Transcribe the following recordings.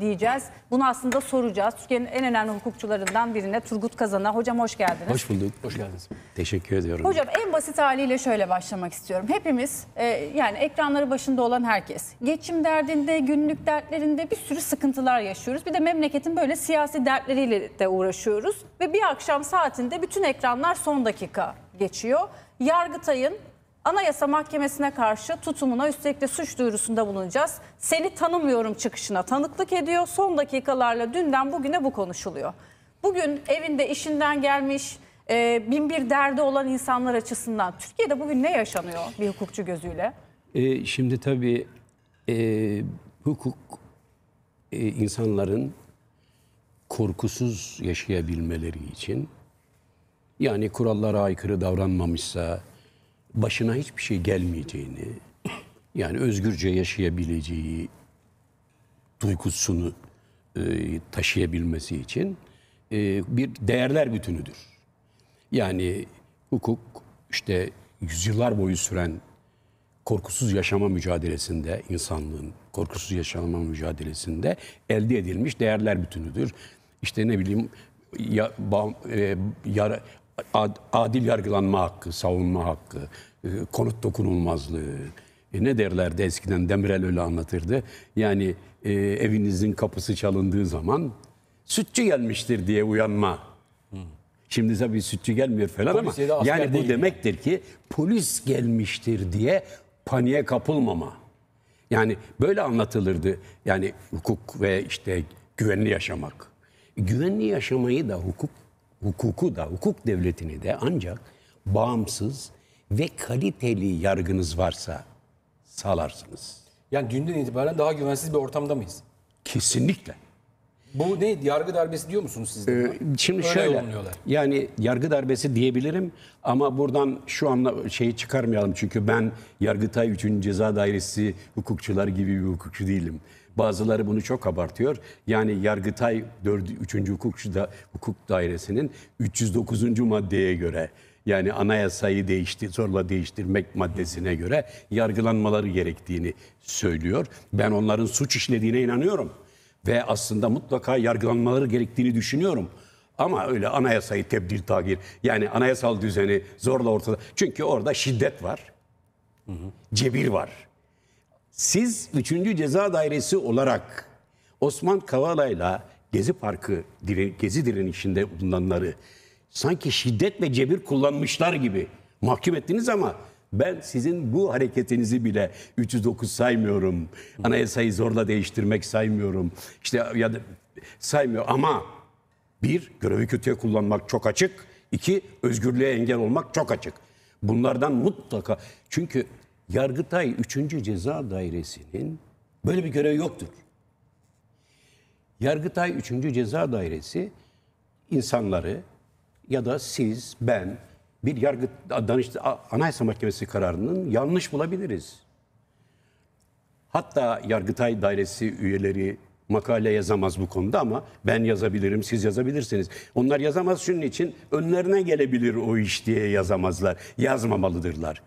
diyeceğiz. Bunu aslında soracağız. Türkiye'nin en önemli hukukçularından birine Turgut Kazan'a. Hocam hoş geldiniz. Hoş bulduk. Hoş geldiniz. Teşekkür ediyorum. Hocam en basit haliyle şöyle başlamak istiyorum. Hepimiz e, yani ekranları başında olan herkes geçim derdinde, günlük dertlerinde bir sürü sıkıntılar yaşıyoruz. Bir de memleketin böyle siyasi dertleriyle de uğraşıyoruz. Ve bir akşam saatinde bütün ekranlar son dakika geçiyor. Yargıtay'ın Anayasa Mahkemesi'ne karşı tutumuna üstelik de suç duyurusunda bulunacağız. Seni tanımıyorum çıkışına tanıklık ediyor. Son dakikalarla dünden bugüne bu konuşuluyor. Bugün evinde işinden gelmiş e, bin bir derdi olan insanlar açısından Türkiye'de bugün ne yaşanıyor bir hukukçu gözüyle? E, şimdi tabii e, hukuk e, insanların korkusuz yaşayabilmeleri için yani kurallara aykırı davranmamışsa, başına hiçbir şey gelmeyeceğini, yani özgürce yaşayabileceği duygusunu e, taşıyabilmesi için e, bir değerler bütünüdür. Yani hukuk işte yüzyıllar boyu süren korkusuz yaşama mücadelesinde insanlığın korkusuz yaşama mücadelesinde elde edilmiş değerler bütünüdür. İşte ne bileyim ya, ba, e, yara, ad, adil yargılanma hakkı, savunma hakkı, e, konut dokunulmazlığı, e, ne derlerdi eskiden Demirel öyle anlatırdı. Yani e, evinizin kapısı çalındığı zaman sütçü gelmiştir diye uyanma. Hmm. Şimdi tabii sütçü gelmiyor falan polis ama yani bu demektir yani. ki polis gelmiştir diye paniğe kapılmama. Yani böyle anlatılırdı. Yani hukuk ve işte güvenli yaşamak. Güvenli yaşamayı da hukuk, hukuku da, hukuk devletini de ancak bağımsız, ve kaliteli yargınız varsa sağlarsınız. Yani dünden itibaren daha güvensiz bir ortamda mıyız? Kesinlikle. Bu ne? Yargı darbesi diyor musunuz siz? Ee, şimdi Öyle şöyle, yani yargı darbesi diyebilirim ama buradan şu anla şeyi çıkarmayalım. Çünkü ben Yargıtay 3. Ceza Dairesi hukukçular gibi bir hukukçu değilim. Bazıları bunu çok abartıyor. Yani Yargıtay 4. 3. Hukukçu da, Hukuk Dairesi'nin 309. maddeye göre yani anayasayı değişti, zorla değiştirmek maddesine göre yargılanmaları gerektiğini söylüyor. Ben onların suç işlediğine inanıyorum ve aslında mutlaka yargılanmaları gerektiğini düşünüyorum. Ama öyle anayasayı tebdil tagir yani anayasal düzeni zorla ortada. Çünkü orada şiddet var. Hı hı. Cebir var. Siz 3. Ceza Dairesi olarak Osman Kavala'yla Gezi Parkı Gezi direnişinde bulunanları sanki şiddet ve cebir kullanmışlar gibi mahkum ettiniz ama ben sizin bu hareketinizi bile 309 saymıyorum. Anayasayı zorla değiştirmek saymıyorum. İşte ya da saymıyor ama bir, görevi kötüye kullanmak çok açık. İki, özgürlüğe engel olmak çok açık. Bunlardan mutlaka çünkü Yargıtay 3. Ceza Dairesi'nin böyle bir görevi yoktur. Yargıtay 3. Ceza Dairesi insanları ya da siz, ben bir yargı danıştay Anayasa Mahkemesi kararının yanlış bulabiliriz. Hatta Yargıtay Dairesi üyeleri makale yazamaz bu konuda ama ben yazabilirim, siz yazabilirsiniz. Onlar yazamaz şunun için önlerine gelebilir o iş diye yazamazlar, yazmamalıdırlar.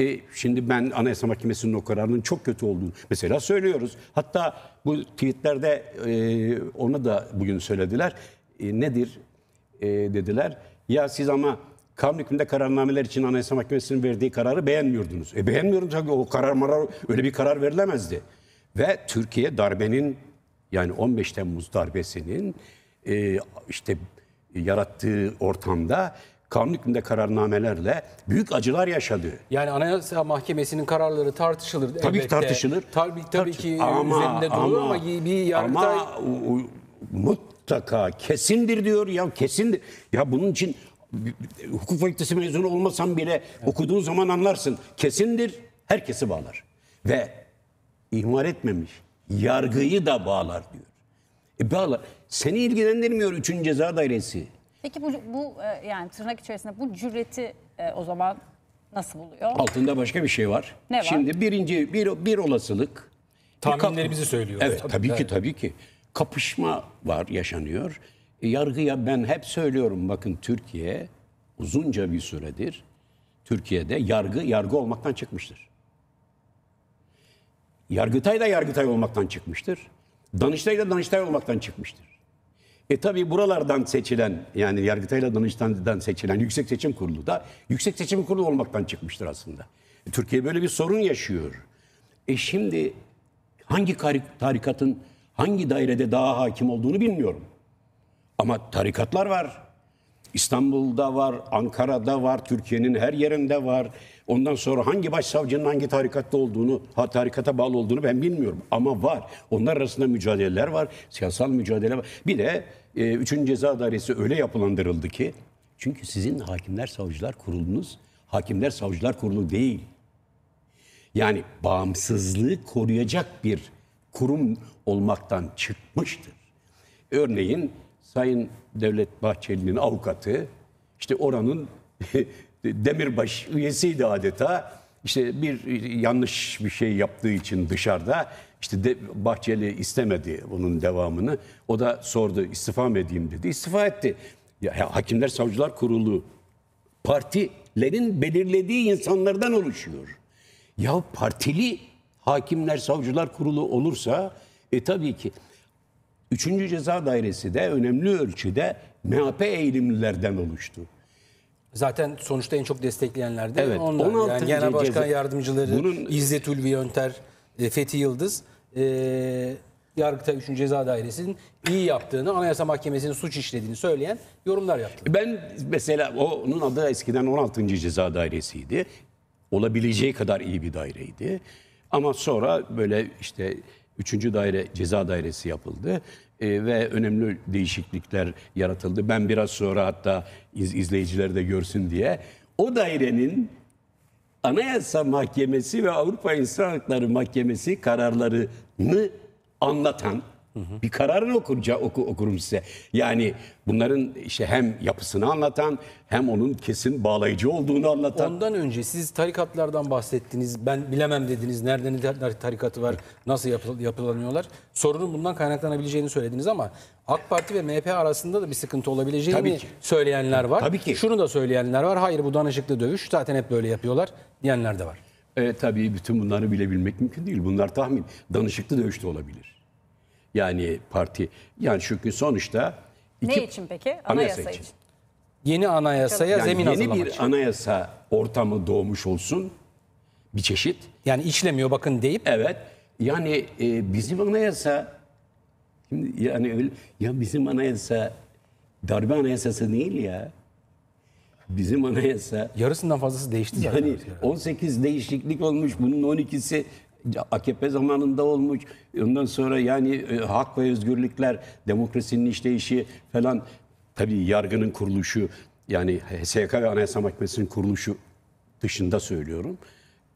E, şimdi ben Anayasa Mahkemesi'nin o kararının çok kötü olduğunu mesela söylüyoruz. Hatta bu tweetlerde e, onu da bugün söylediler. E, nedir? e, dediler. Ya siz ama kanun hükmünde kararnameler için Anayasa Mahkemesi'nin verdiği kararı beğenmiyordunuz. E beğenmiyorum tabii o karar marar öyle bir karar verilemezdi. Ve Türkiye darbenin yani 15 Temmuz darbesinin e, işte yarattığı ortamda kanun hükmünde kararnamelerle büyük acılar yaşadı. Yani Anayasa Mahkemesi'nin kararları tartışılır. Tabii ki tartışılır. Tabii, tabii Tart ki ama, üzerinde durur ama, ama bir yargıtay... Ama, mutlaka mutlaka kesindir diyor ya kesindir. Ya bunun için hukuk fakültesi mezunu olmasam bile okuduğun zaman anlarsın. Kesindir herkesi bağlar. Ve ihmal etmemiş yargıyı da bağlar diyor. E bağlar. Seni ilgilendirmiyor 3. Ceza Dairesi. Peki bu, bu e, yani tırnak içerisinde bu cüreti e, o zaman nasıl buluyor? Altında başka bir şey var. Ne var? Şimdi birinci bir, bir olasılık. bizi söylüyor Evet tabii, tabii ki tabii ki kapışma var, yaşanıyor. E, yargıya ben hep söylüyorum bakın Türkiye uzunca bir süredir Türkiye'de yargı yargı olmaktan çıkmıştır. Yargıtay da Yargıtay olmaktan çıkmıştır. Danıştay da Danıştay olmaktan çıkmıştır. E tabi buralardan seçilen yani Yargıtay'la Danıştay'dan seçilen Yüksek Seçim Kurulu da Yüksek Seçim Kurulu olmaktan çıkmıştır aslında. E, Türkiye böyle bir sorun yaşıyor. E şimdi hangi tarikatın hangi dairede daha hakim olduğunu bilmiyorum. Ama tarikatlar var. İstanbul'da var, Ankara'da var, Türkiye'nin her yerinde var. Ondan sonra hangi başsavcının hangi tarikatta olduğunu, ha, tarikata bağlı olduğunu ben bilmiyorum. Ama var. Onlar arasında mücadeleler var, siyasal mücadele var. Bir de e, Ceza Dairesi öyle yapılandırıldı ki, çünkü sizin hakimler savcılar kurulunuz, hakimler savcılar kurulu değil. Yani bağımsızlığı koruyacak bir kurum olmaktan çıkmıştır. Örneğin Sayın Devlet Bahçeli'nin avukatı işte oranın demirbaş üyesiydi adeta. İşte bir yanlış bir şey yaptığı için dışarıda işte de, Bahçeli istemedi bunun devamını. O da sordu istifa mı edeyim dedi. İstifa etti. Ya, Hakimler Savcılar Kurulu partilerin belirlediği insanlardan oluşuyor. Ya partili hakimler, savcılar kurulu olursa e tabii ki 3. Ceza Dairesi de önemli ölçüde MHP eğilimlilerden oluştu. Zaten sonuçta en çok destekleyenler de evet, onlar. 16. Yani Genel Başkan ceza... Yardımcıları Bunun... İzzet Ulvi Önter, e, Fethi Yıldız e, Yargıtay 3. Ceza Dairesi'nin iyi yaptığını, Anayasa Mahkemesi'nin suç işlediğini söyleyen yorumlar yaptı. Ben mesela onun adı eskiden 16. Ceza Dairesi'ydi. Olabileceği kadar iyi bir daireydi. Ama sonra böyle işte 3. daire ceza dairesi yapıldı e, ve önemli değişiklikler yaratıldı. Ben biraz sonra hatta iz, izleyiciler de görsün diye o dairenin Anayasa Mahkemesi ve Avrupa İnsan Hakları Mahkemesi kararlarını anlatan bir kararını okurca oku, okurum size. Yani bunların işte hem yapısını anlatan hem onun kesin bağlayıcı olduğunu anlatan. Ondan önce siz tarikatlardan bahsettiniz. Ben bilemem dediniz. Nereden tarikatı var? Nasıl yapıl yapılanıyorlar? Sorunun bundan kaynaklanabileceğini söylediniz ama AK Parti ve MHP arasında da bir sıkıntı olabileceğini Tabii ki. söyleyenler var. Tabii ki. Şunu da söyleyenler var. Hayır bu danışıklı dövüş. Zaten hep böyle yapıyorlar diyenler de var. E, tabii bütün bunları bilebilmek mümkün değil. Bunlar tahmin. Danışıklı dövüş de olabilir. Yani parti. Yani çünkü sonuçta... Iki, ne için peki? Anayasa, anayasa için. için. Yeni anayasaya yani zemin yeni hazırlamak Yeni bir için. anayasa ortamı doğmuş olsun bir çeşit. Yani işlemiyor bakın deyip. Evet. Yani e, bizim anayasa şimdi yani öyle, ya bizim anayasa darbe anayasası değil ya. Bizim anayasa yarısından fazlası değişti Yani 18 değişiklik olmuş. Bunun 12'si AKP zamanında olmuş. Ondan sonra yani e, hak ve özgürlükler, demokrasinin işleyişi falan tabii yargının kuruluşu yani HSK ve Anayasa Mahkemesi'nin kuruluşu dışında söylüyorum.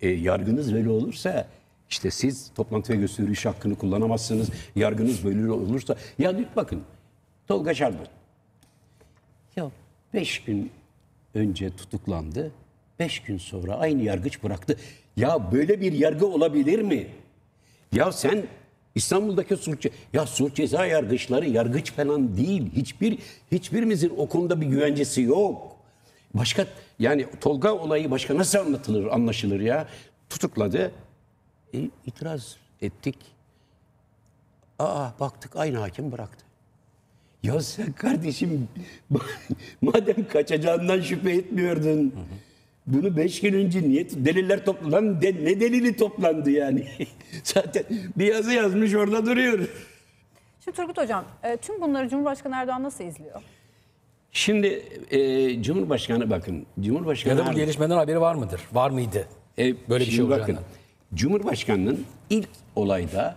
E, yargınız böyle olursa işte siz toplantı ve gösteriş hakkını kullanamazsınız. Yargınız böyle olursa ya bakın Tolga Şarbat ya beş gün önce tutuklandı. Beş gün sonra aynı yargıç bıraktı. Ya böyle bir yargı olabilir mi? Ya sen İstanbul'daki suç, ya suç ceza yargıçları yargıç falan değil. Hiçbir hiçbirimizin o konuda bir güvencesi yok. Başka yani Tolga olayı başka nasıl anlatılır, anlaşılır ya? Tutukladı. E, itiraz ettik. Aa baktık aynı hakim bıraktı. Ya sen kardeşim madem kaçacağından şüphe etmiyordun. Hı hı. Bunu beş gün önce niye deliller toplandı De, ne delili toplandı yani? Zaten bir yazı yazmış orada duruyor. Şimdi Turgut Hocam e, tüm bunları Cumhurbaşkanı Erdoğan nasıl izliyor? Şimdi e, Cumhurbaşkanı bakın. Cumhurbaşkanı ya da bu gelişmeden haberi var mıdır? Var mıydı? E, Böyle bir şey bakın. Olacağından. Cumhurbaşkanının ilk olayda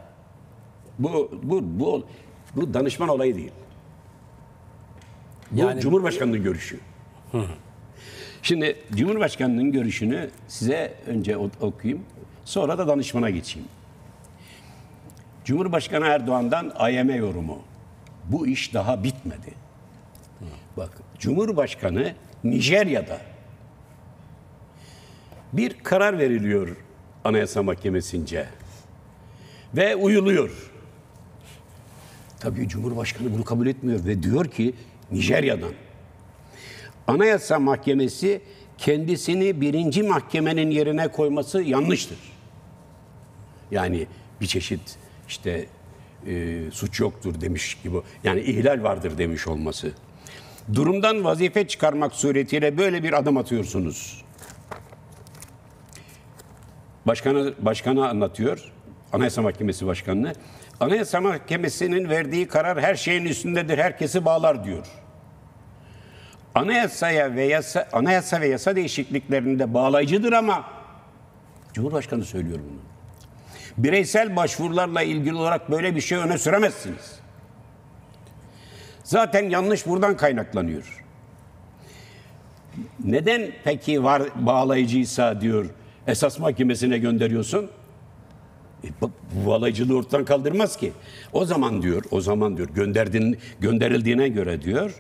bu bu bu bu danışman olayı değil. Bu yani, Cumhurbaşkanlığı görüşü. Hı. Şimdi Cumhurbaşkanı'nın görüşünü size önce okuyayım. Sonra da danışmana geçeyim. Cumhurbaşkanı Erdoğan'dan IMF yorumu. Bu iş daha bitmedi. Bak Cumhurbaşkanı Nijerya'da bir karar veriliyor Anayasa Mahkemesi'nce ve uyuluyor. Tabii Cumhurbaşkanı bunu kabul etmiyor ve diyor ki Nijerya'dan Anayasa Mahkemesi kendisini birinci mahkemenin yerine koyması yanlıştır. Yani bir çeşit işte e, suç yoktur demiş gibi yani ihlal vardır demiş olması. Durumdan vazife çıkarmak suretiyle böyle bir adım atıyorsunuz. Başkana, başkanı anlatıyor. Anayasa Mahkemesi Başkanı'na. Anayasa Mahkemesi'nin verdiği karar her şeyin üstündedir, herkesi bağlar diyor anayasaya ve yasa, anayasa ve yasa değişikliklerinde bağlayıcıdır ama Cumhurbaşkanı söylüyor bunu. Bireysel başvurularla ilgili olarak böyle bir şey öne süremezsiniz. Zaten yanlış buradan kaynaklanıyor. Neden peki var bağlayıcıysa diyor esas mahkemesine gönderiyorsun? E, bu bağlayıcılığı ortadan kaldırmaz ki. O zaman diyor, o zaman diyor gönderdiğin, gönderildiğine göre diyor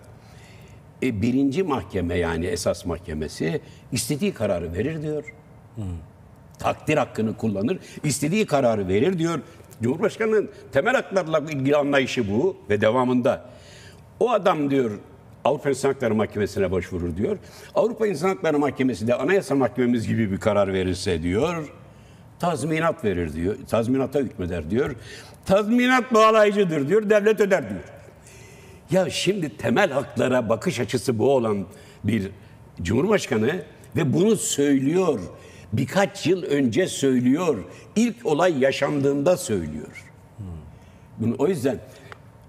e, birinci mahkeme yani esas mahkemesi istediği kararı verir diyor. Hmm. Takdir hakkını kullanır, istediği kararı verir diyor. Cumhurbaşkanının temel haklarla ilgili anlayışı bu ve devamında. O adam diyor Avrupa İnsan Hakları Mahkemesi'ne başvurur diyor. Avrupa İnsan Hakları Mahkemesi de Anayasa Mahkememiz gibi bir karar verirse diyor tazminat verir diyor. Tazminata hükmeder diyor. Tazminat bağlayıcıdır diyor. Devlet öder diyor. Ya şimdi temel haklara bakış açısı bu olan bir cumhurbaşkanı ve bunu söylüyor. Birkaç yıl önce söylüyor. İlk olay yaşandığında söylüyor. Bunu o yüzden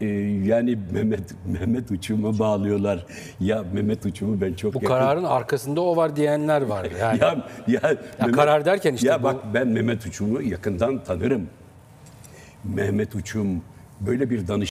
e, yani Mehmet Mehmet Uçumu bağlıyorlar. Ya Mehmet Uçum'u ben çok Bu yakın... kararın arkasında o var diyenler vardı. Yani, ya, ya, ya Mehmet, karar derken işte. Ya bu... bak ben Mehmet Uçum'u yakından tanırım. Mehmet Uçum böyle bir danış